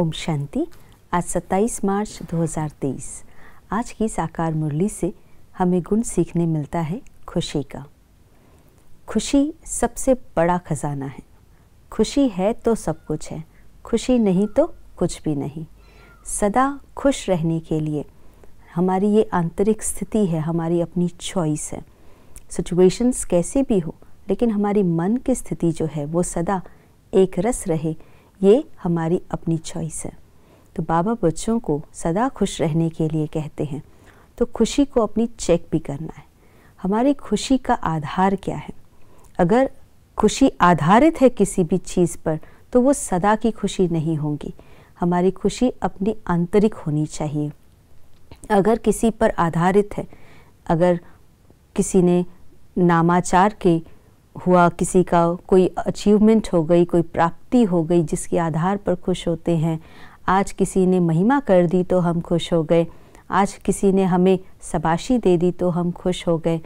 ओम शांति आज 27 मार्च 2023 आज की साकार मुरली से हमें गुण सीखने मिलता है खुशी का खुशी सबसे बड़ा खजाना है खुशी है तो सब कुछ है खुशी नहीं तो कुछ भी नहीं सदा खुश रहने के लिए हमारी ये आंतरिक स्थिति है हमारी अपनी चॉइस है सिचुएशंस कैसे भी हो लेकिन हमारी मन की स्थिति जो है वो सदा एक रस रहे ये हमारी अपनी चॉइस है तो बाबा बच्चों को सदा खुश रहने के लिए कहते हैं तो खुशी को अपनी चेक भी करना है हमारी खुशी का आधार क्या है अगर खुशी आधारित है किसी भी चीज़ पर तो वो सदा की खुशी नहीं होगी हमारी खुशी अपनी आंतरिक होनी चाहिए अगर किसी पर आधारित है अगर किसी ने नामाचार के हुआ किसी का कोई अचीवमेंट हो गई कोई प्राप्ति हो गई जिसके आधार पर खुश होते हैं आज किसी ने महिमा कर दी तो हम खुश हो गए आज किसी ने हमें शबाशी दे दी तो हम खुश हो गए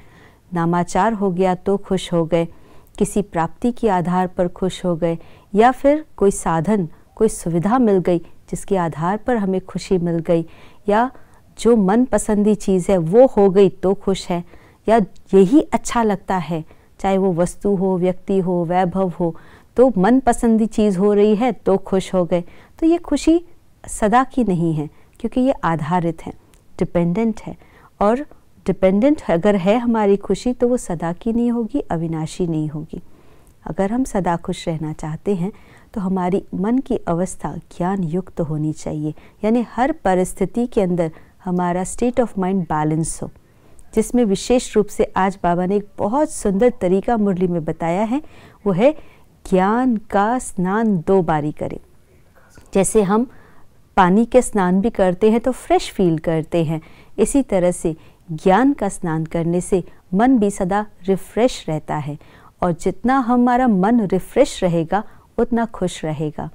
नामाचार हो गया तो खुश हो गए किसी प्राप्ति के आधार पर खुश हो गए या फिर कोई साधन कोई सुविधा मिल गई जिसके आधार पर हमें खुशी मिल गई या जो मन पसंदी चीज़ है वो हो गई तो खुश है या यही अच्छा लगता है चाहे वो वस्तु हो व्यक्ति हो वैभव हो तो मन पसंदी चीज़ हो रही है तो खुश हो गए तो ये खुशी सदा की नहीं है क्योंकि ये आधारित है डिपेंडेंट है और डिपेंडेंट अगर है हमारी खुशी तो वो सदा की नहीं होगी अविनाशी नहीं होगी अगर हम सदा खुश रहना चाहते हैं तो हमारी मन की अवस्था ज्ञान युक्त होनी चाहिए यानी हर परिस्थिति के अंदर हमारा स्टेट ऑफ माइंड बैलेंस हो जिसमें विशेष रूप से आज बाबा ने एक बहुत सुंदर तरीका मुरली में बताया है वो है ज्ञान का स्नान दो बारी करें जैसे हम पानी के स्नान भी करते हैं तो फ्रेश फील करते हैं इसी तरह से ज्ञान का स्नान करने से मन भी सदा रिफ़्रेश रहता है और जितना हमारा मन रिफ़्रेश रहेगा उतना खुश रहेगा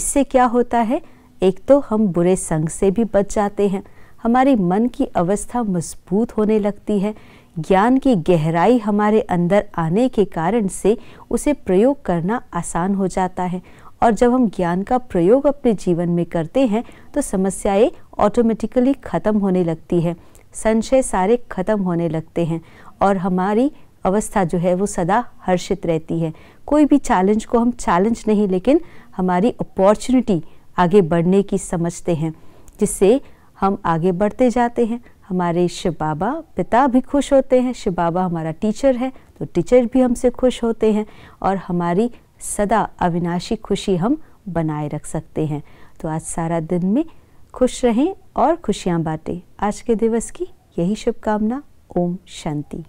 इससे क्या होता है एक तो हम बुरे संग से भी बच जाते हैं हमारे मन की अवस्था मजबूत होने लगती है ज्ञान की गहराई हमारे अंदर आने के कारण से उसे प्रयोग करना आसान हो जाता है और जब हम ज्ञान का प्रयोग अपने जीवन में करते हैं तो समस्याएं ऑटोमेटिकली ख़त्म होने लगती है संशय सारे खत्म होने लगते हैं और हमारी अवस्था जो है वो सदा हर्षित रहती है कोई भी चैलेंज को हम चैलेंज नहीं लेकिन हमारी अपॉर्चुनिटी आगे बढ़ने की समझते हैं जिससे हम आगे बढ़ते जाते हैं हमारे शिव बाबा पिता भी खुश होते हैं शिव बाबा हमारा टीचर है तो टीचर भी हमसे खुश होते हैं और हमारी सदा अविनाशी खुशी हम बनाए रख सकते हैं तो आज सारा दिन में खुश रहें और खुशियाँ बांटें आज के दिवस की यही शुभकामना ओम शांति